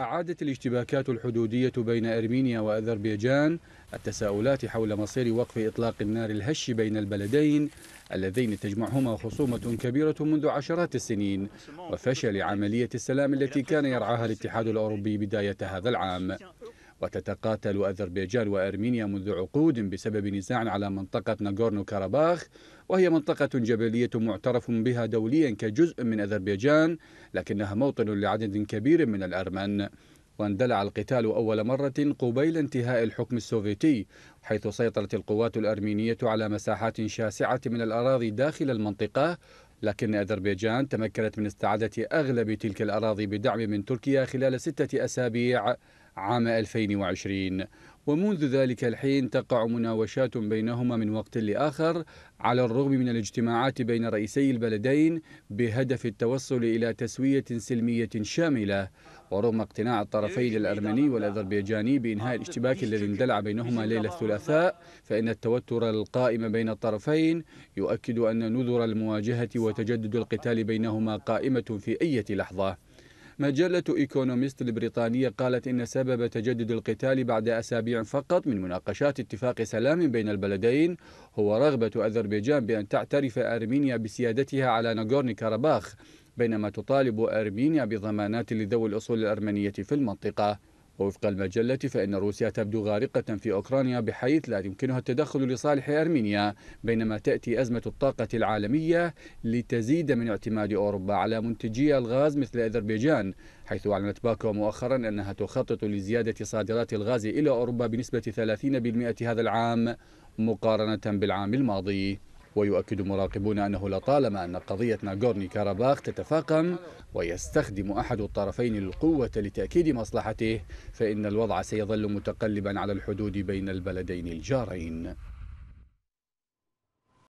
أعادت الاشتباكات الحدودية بين أرمينيا وأذربيجان التساؤلات حول مصير وقف إطلاق النار الهش بين البلدين اللذين تجمعهما خصومة كبيرة منذ عشرات السنين وفشل عملية السلام التي كان يرعاها الاتحاد الأوروبي بداية هذا العام وتتقاتل أذربيجان وأرمينيا منذ عقود بسبب نزاع على منطقة ناغورنو كاراباخ وهي منطقة جبلية معترف بها دوليا كجزء من أذربيجان لكنها موطن لعدد كبير من الأرمن واندلع القتال أول مرة قبيل انتهاء الحكم السوفيتي حيث سيطرت القوات الأرمينية على مساحات شاسعة من الأراضي داخل المنطقة لكن أذربيجان تمكنت من استعادة أغلب تلك الأراضي بدعم من تركيا خلال ستة أسابيع عام 2020 ومنذ ذلك الحين تقع مناوشات بينهما من وقت لآخر على الرغم من الاجتماعات بين رئيسي البلدين بهدف التوصل إلى تسوية سلمية شاملة ورغم اقتناع الطرفين الأرمني والأذربيجاني بإنهاء الاشتباك الذي اندلع بينهما ليلة الثلاثاء فإن التوتر القائم بين الطرفين يؤكد أن نذر المواجهة وتجدد القتال بينهما قائمة في أي لحظة مجلة إيكونوميست البريطانية قالت إن سبب تجدد القتال بعد أسابيع فقط من مناقشات اتفاق سلام بين البلدين هو رغبة أذربيجان بأن تعترف أرمينيا بسيادتها على ناغورني كاراباخ بينما تطالب أرمينيا بضمانات لذوي الأصول الأرمنية في المنطقة ووفق المجلة فإن روسيا تبدو غارقة في أوكرانيا بحيث لا يمكنها التدخل لصالح أرمينيا بينما تأتي أزمة الطاقة العالمية لتزيد من اعتماد أوروبا على منتجي الغاز مثل أذربيجان حيث أعلنت باكو مؤخرا أنها تخطط لزيادة صادرات الغاز إلى أوروبا بنسبة 30% هذا العام مقارنة بالعام الماضي ويؤكد مراقبون أنه لطالما أن قضية ناغورني كاراباخ تتفاقم ويستخدم أحد الطرفين القوة لتأكيد مصلحته فإن الوضع سيظل متقلبا على الحدود بين البلدين الجارين